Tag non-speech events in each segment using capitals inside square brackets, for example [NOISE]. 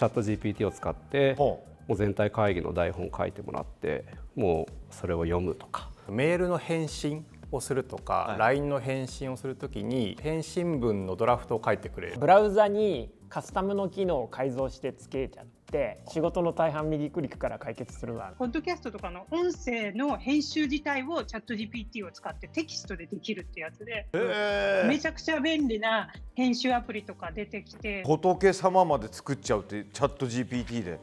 チャット GPT を使ってもう全体会議の台本を書いてもらってもうそれを読むとかメールの返信をするとか、はい、LINE の返信をするときに返信文のドラフトを書いてくれるブラウザにカスタムの機能を改造してつけちゃっって仕事の大半右クリックから解決するわポッドキャストとかの音声の編集自体をチャット GPT を使ってテキストでできるってやつで、えー、めちゃくちゃ便利な編集アプリとか出てきて仏様まで作っちゃうってチャット GPT で。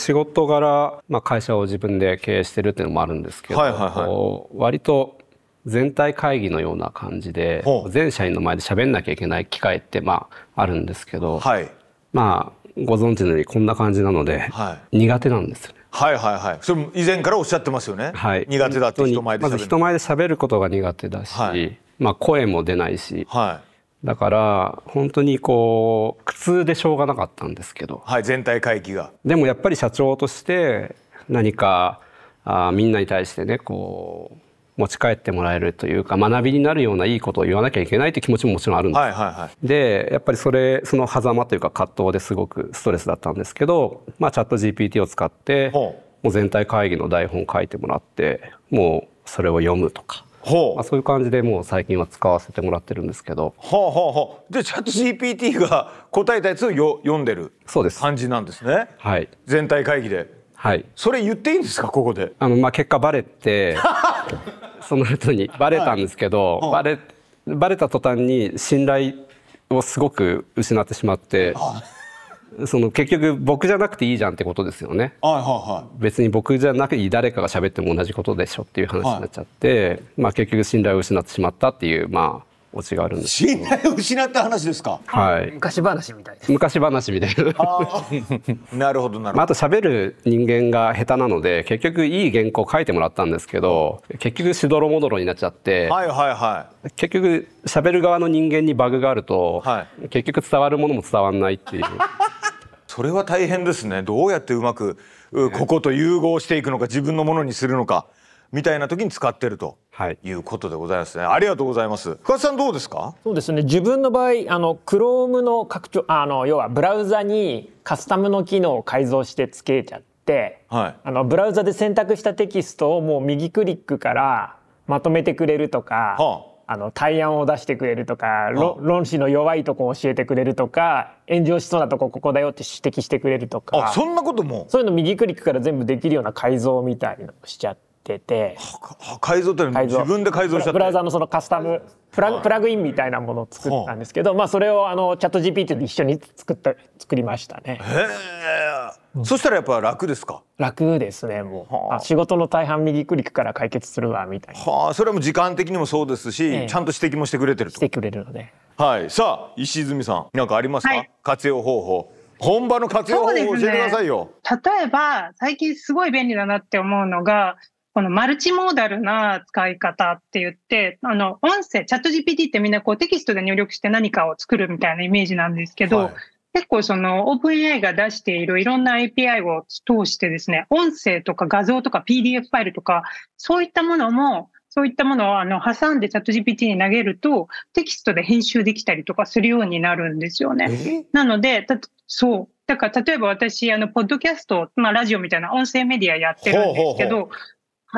仕事柄、まあ、会社を自分で経営してるっていうのもあるんですけど、はいはいはい、割と全体会議のような感じで全社員の前で喋んなきゃいけない機会ってまああるんですけど、はい、まあご存知のようにこんな感じなので、はい、苦手なんですよね。はいはいはい。それも以前からおっしゃってますよね。はい、苦手だって人前でまず人前で喋ることが苦手だし、はい、まあ声も出ないし、はい、だから本当にこう苦痛でしょうがなかったんですけど。はい、全体会議が。でもやっぱり社長として何かあみんなに対してねこう持ち帰ってもらえるというか学びになるようないいことを言わなきゃいけないという気持ちももちろんあるんです、はいはいはい、でやっぱりそれその狭間というか葛藤ですごくストレスだったんですけど、まあ、チャット GPT を使ってもう全体会議の台本書いてもらってもうそれを読むとか。まあ、そういう感じでもう最近は使わせてもらってるんですけど。ほうほうほうでチャット GPT が答えたやつをよ読んでる感じなんですね。はい、全体会議ではい、それ言っていいんですかここであの、まあ、結果バレて [LAUGHS] その人にバレたんですけど、はい、バレバレた途端に信頼をすごく失ってしまって。その結局僕じゃなくていいじゃんってことですよね、はいはいはい、別に僕じゃなくて誰かが喋っても同じことでしょっていう話になっちゃって、はい、まあ、結局信頼を失ってしまったっていう、まあ、オチがあるんです信頼を失った話ですかはい昔話みたい昔話みたいな [LAUGHS] なるほどなるほど、まあ、あと喋る人間が下手なので結局いい原稿書いてもらったんですけど結局しどろもどろになっちゃってはいはいはい結局喋る側の人間にバグがあると、はい、結局伝わるものも伝わらないっていう [LAUGHS] それは大変ですねどうやってうまくここと融合していくのか自分のものにするのかみたいな時に使っていると。い、うことでございますね。ありがとうございます。桑田さんどうですか？そうですね。自分の場合、あの Chrome の拡張、あの要はブラウザにカスタムの機能を改造して付けちゃって、はい、あのブラウザで選択したテキストをもう右クリックからまとめてくれるとか、はあ、あの対案を出してくれるとか、はあ、論旨の弱いとこを教えてくれるとか、炎上しそうなとこここだよって指摘してくれるとか、あそんなことも、そういうの右クリックから全部できるような改造みたいのしちゃって。てて改造って自分で改造したブラウザのそのカスタムプラグプラグインみたいなものを作ったんですけど、まあ、それをあのチャット GPT で一緒に作った作りましたね。うん、そしたらやっぱ楽ですか楽ですねもう、はあ、仕事の大半右クリックから解決するわみたいな、はあ、それはもう時間的にもそうですし、ええ、ちゃんと指摘もしてくれてるしてくれるので、はい、さあ石泉さん何かありますか、はい、活用方法本場の活用方法教えてくださいよ、ね、例えば最近すごい便利だなって思うのがこのマルチモーダルな使い方って言って、あの、音声、チャット GPT ってみんなこうテキストで入力して何かを作るみたいなイメージなんですけど、はい、結構その OpenAI が出しているいろんな API を通してですね、音声とか画像とか PDF ファイルとか、そういったものも、そういったものをあの挟んでチャット GPT に投げると、テキストで編集できたりとかするようになるんですよね。なので、そう。だから例えば私、あの、ポッドキャスト、まあラジオみたいな音声メディアやってるんですけど、ほうほうほう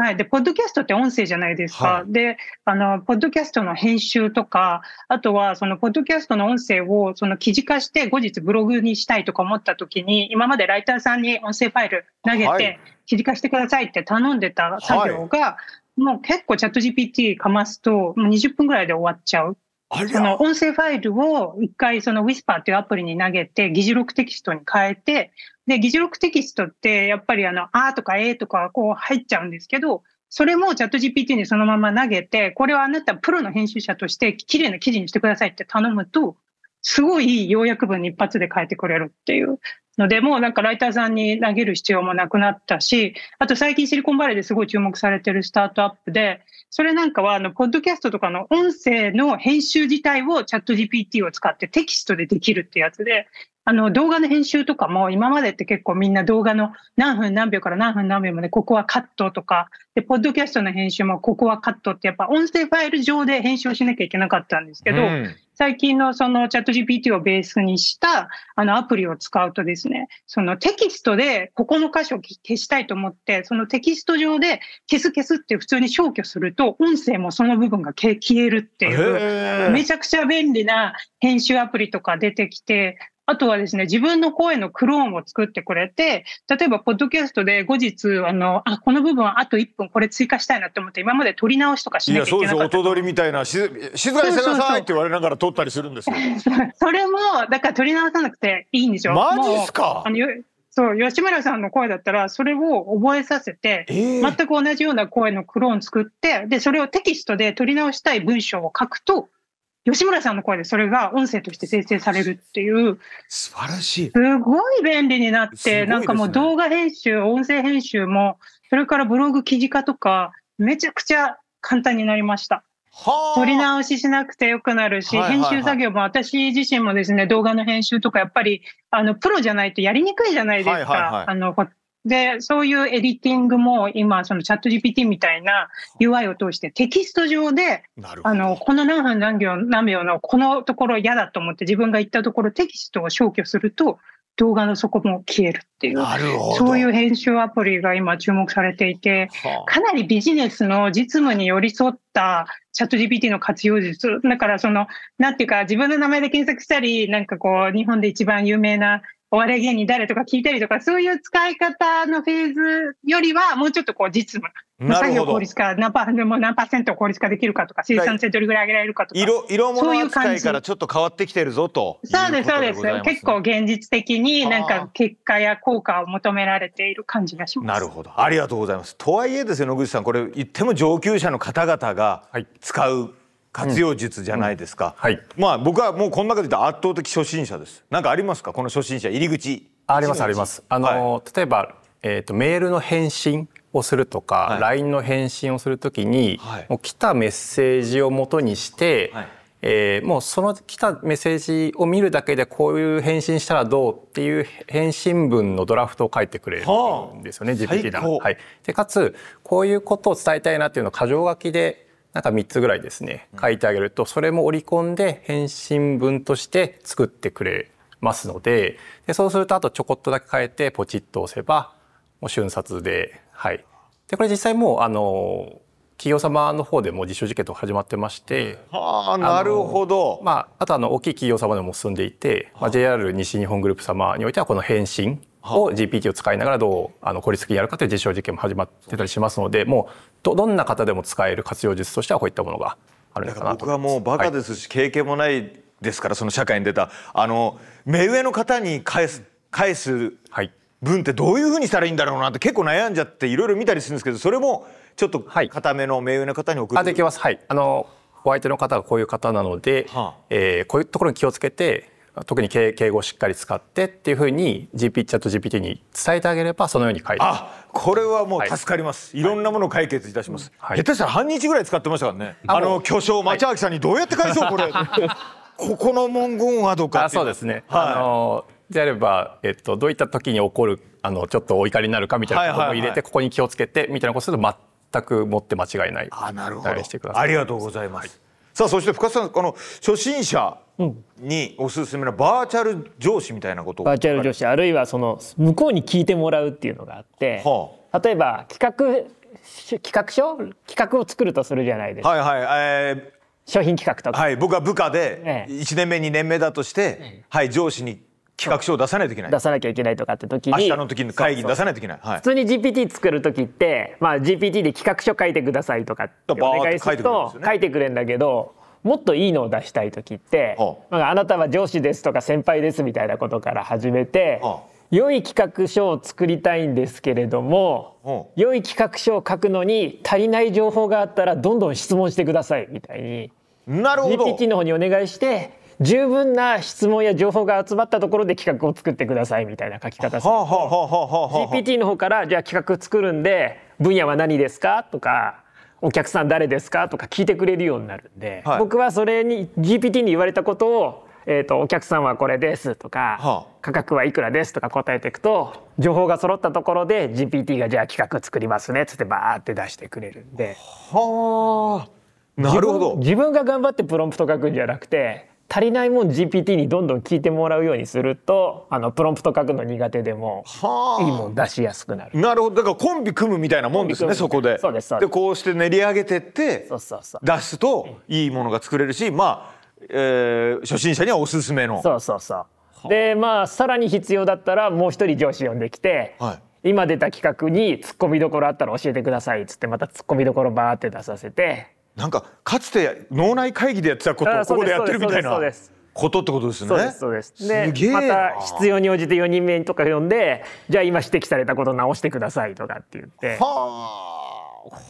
はい。で、ポッドキャストって音声じゃないですか。はい、で、あの、ポッドキャストの編集とか、あとは、その、ポッドキャストの音声を、その、記事化して、後日ブログにしたいとか思った時に、今までライターさんに音声ファイル投げて、記事化してくださいって頼んでた作業が、はい、もう結構チャット GPT かますと、もう20分ぐらいで終わっちゃう。その音声ファイルを一回そのスパーというアプリに投げて議事録テキストに変えて、で、議事録テキストってやっぱりあの、あとかえとかこう入っちゃうんですけど、それもチャット GPT にそのまま投げて、これはあなたプロの編集者としてきれいな記事にしてくださいって頼むと、すごい要約文一発で変えてくれるっていう。ので、もうなんかライターさんに投げる必要もなくなったし、あと最近シリコンバレーですごい注目されてるスタートアップで、それなんかは、あの、ポッドキャストとかの音声の編集自体をチャット GPT を使ってテキストでできるってやつで、あの、動画の編集とかも、今までって結構みんな動画の何分何秒から何分何秒まで、ここはカットとか、で、ポッドキャストの編集も、ここはカットって、やっぱ音声ファイル上で編集しなきゃいけなかったんですけど、うん最近のそのチャット GPT をベースにしたあのアプリを使うとですね、そのテキストでここの箇所を消したいと思って、そのテキスト上で消す消すって普通に消去すると、音声もその部分が消えるっていう、めちゃくちゃ便利な編集アプリとか出てきて、あとはですね、自分の声のクローンを作ってくれて、例えば、ポッドキャストで後日、あの、あ、この部分あと1分これ追加したいなって思って、今まで撮り直しとかしなきゃいけなかった。いや、そうですよ。音取りみたいな、静かにしてくださいって言われながら撮ったりするんですよ。[LAUGHS] それも、だから撮り直さなくていいんですよ。マジっすかあのそう、吉村さんの声だったら、それを覚えさせて、えー、全く同じような声のクローン作って、で、それをテキストで取り直したい文章を書くと、吉村さんの声でそれが音声として生成されるっていう素晴らしいすごい便利になって、ね、なんかもう動画編集音声編集もそれからブログ記事化とかめちゃくちゃ簡単になりました。撮り直ししなくてよくなるし、編集作業も私自身もですね、動画の編集とかやっぱり、あの、プロじゃないとやりにくいじゃないですか。あの、で、そういうエディティングも今、そのチャット GPT みたいな UI を通してテキスト上で、あの、この何分何秒何秒のこのところ嫌だと思って自分が言ったところテキストを消去すると、動画の底も消えるっていう、そういう編集アプリが今注目されていて、かなりビジネスの実務に寄り添ったチャット GPT の活用術。だからその、なんていうか自分の名前で検索したり、なんかこう、日本で一番有名なお笑い芸人誰とか聞いたりとか、そういう使い方のフェーズよりは、もうちょっとこう実務作業効率化、何パ何パーセント効率化できるかとか、生産性どれぐらい上げられるかとか。色、色物扱いからちょっと変わってきてるぞと、ね、そうです、そうです。結構現実的になんか結果や効果を求められている感じがします。なるほど。ありがとうございます。とはいえですよ、野口さん、これ言っても上級者の方々が使う、はい活用術じゃないですか、はい、まあ僕はもうこの中で言った圧倒的初心者です何かありますかこの初心者入り口ありますありますあの、はい、例えば、えーと、メールの返信をするとか、はい、LINE の返信をするときに、はい、もう来たメッセージをもとにして、はい、えー、もうその来たメッセージを見るだけでこういう返信したらどうっていう返信文のドラフトを書いてくれるんですよね、はあ、g p だ、はい、でかつこういうことを伝えたいなっていうのを箇条書きでなんか3つぐらいですね書いてあげるとそれも織り込んで返信文として作ってくれますのででそうするとあとちょこっとだけ変えてポチッと押せばもう瞬殺ではいでこれ実際もうあの企業様の方でも実証実験と始まってまして、あ、なるほどあ,、まあ、あとあの大きい企業様でも進んでいて、まあ、JR 西日本グループ様においてはこの返信を GPT を使いながらどうあの効率的にやるかという実証実験も始まってたりしますのでもうどどんな方でも使える活用術としてはこういったものがあるのかなと僕はもうバカですし、経験もないですからその社会に出たあの目上の方に返す返す分ってどういうふうにしたらいいんだろうなって結構悩んじゃっていろいろ見たりするんですけどそれもちょっと固めの目上の方に送る、はい、あできますはいあのお相手の方がこういう方なので、はあ、えー、こういうところに気をつけて特に敬語をしっかり使ってっていうふうに GP チャット GPT に伝えてあげればそのように書いてあこれはもう助かります、はい、いろんなものを解決いたします、はい、下手したら半日ぐらい使ってましたからねあの巨匠町明さんにどうやって返そうこれ [LAUGHS] ここの文言はどうかあそうですね、はい、あのであれば、えっと、どういった時に起こるあのちょっとお怒りになるかみたいなことも入れて、ここに気をつけてみたいなことすると全くもって間違いないあなるほどありがとうございます、はいさあそして深津さんこの初心者におすすめのバーチャル上司みたいなことバーチャル上司あるいはその向こうに聞いてもらうっていうのがあって、はあ、例えば企画企画書企画を作るとするじゃないですか。はいはいえー商品企画とか、はい、僕は部下で1年目2年目だとして、はい、上司に企画書を出さないといけない出さなきゃいけないとかって時に明日の時会議に出さないといけない、はい、普通に GPT 作る時って、まあ、GPT で企画書書いてくださいとかってお願いすると書いてくれるんだけどもっといいのを出したい時って、まあ、あなたは上司ですとか先輩ですみたいなことから始めて、良い企画書を作りたいんですけれども、良い企画書を書くのに足りない情報があったらどんどん質問してくださいみたいになるほど GPT の方にお願いして十分な質問や情報が集まったところで企画を作ってくださいみたいな書き方する GPT の方からじゃあ企画作るんで分野は何ですかとかお客さん誰ですかとか聞いてくれるようになるんで、はい、僕はそれに GPT に言われたことを、えーと、お客さんはこれですとか、はあ、価格はいくらですとか答えていくと情報が揃ったところで GPT がじゃあ企画作りますねっつってバーって出してくれるんで。はあなるほど自分が頑張ってプロンプト書くんじゃなくて足りないもん GPT にどんどん聞いてもらうようにするとあのプロンプト書くの苦手でもいいもん出しやすくなるなるほどだからコンビ組むみたいなもんですねそこでそうですそうですでこうして練り上げてってそうそうそう出すといいものが作れるしまあ、えー、初心者にはおすすめのそうそうそうでまあさらに必要だったらもう一人上司呼んできて、はい、今出た企画にツッコミどころあったら教えてくださいっつってまたツッコミどころバーって出させてなんかかつて脳内会議でやってたことをここでやってるみたいなことってことですね。そうですそうですでまた必要に応じて4人目とか呼んでじゃあ今指摘されたこと直してくださいとかって言って。はあ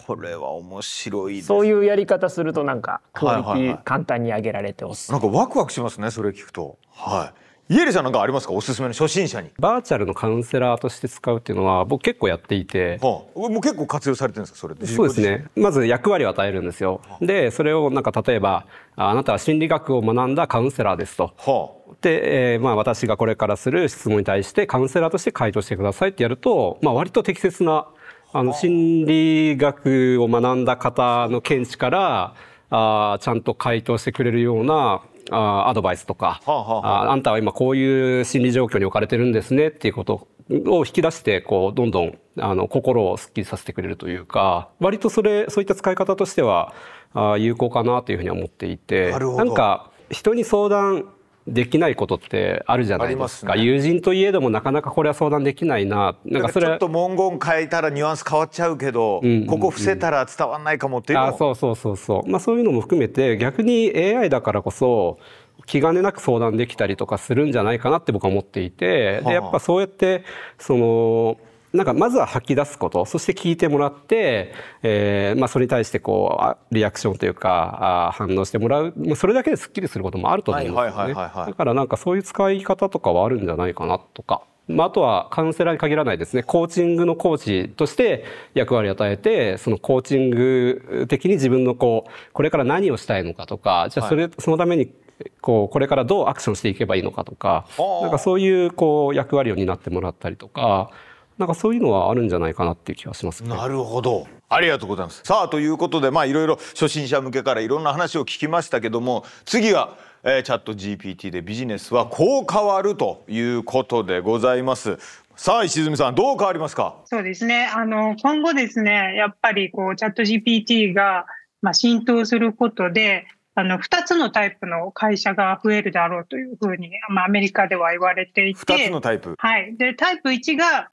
これは面白い、ね、そういうやり方するとなんかクオリティ簡単に上げられておす、はいはいはい、なんかワクワクしますねそれ聞くと。はいイエリさんなんかありますかおすすめの初心者にバーチャルのカウンセラーとして使うっていうのは僕結構やっていて、はあ、もう結構活用されてるんですかそれでそうですねまず役割を与えるんですよ、はあ、でそれをなんか例えばあなたは心理学を学んだカウンセラーですと、はあ、で、えー、まあ私がこれからする質問に対してカウンセラーとして回答してくださいってやると、まあ、割と適切なあの心理学を学んだ方の見地からあちゃんと回答してくれるようなあアドバイスとか、はあはあ、あんたは今こういう心理状況に置かれてるんですねっていうことを引き出してこうどんどんあの心をすっきりさせてくれるというか割とそれそういった使い方としてはあ有効かなというふうに思っていてなんか人に相談できないことってあるじゃないですか、ね、友人といえどもなかなかこれは相談できないななんかそれちょっと文言変えたらニュアンス変わっちゃうけど、うんうんうん、ここ伏せたら伝わらないかもっていうあそうそうそうそう、まあ、そういうのも含めて逆に AI だからこそ気兼ねなく相談できたりとかするんじゃないかなって僕は思っていてでやっぱそうやってその。なんかまずは吐き出すことそして聞いてもらって、えーまあ、それに対してこうリアクションというかあ反応してもらう、まあ、それだけですっきりすることもあると思うんですよねだからなんかそういう使い方とかはあるんじゃないかなとか。まあ、あとはカウンセラーに限らないですねコーチングのコーチとして役割を与えてそのコーチング的に自分のこうこれから何をしたいのかとかじゃあそれ、はい、そのためにこうこれからどうアクションしていけばいいのかとかなんかそういうこう役割を担ってもらったりとか。なんかそういうのはあるんじゃないかなっていう気はします、ね、なるほどありがとうございますさあということでまあいろいろ初心者向けからいろんな話を聞きましたけども次はえー、チャット GPT でビジネスはこう変わるということでございますさあ石積さんどう変わりますかそうですねあの今後ですねやっぱりこうチャット GPT がまあ浸透することであの、二つのタイプの会社が増えるだろうというふうに、まあ、アメリカでは言われていて。二つのタイプはい。で、タイプ1が、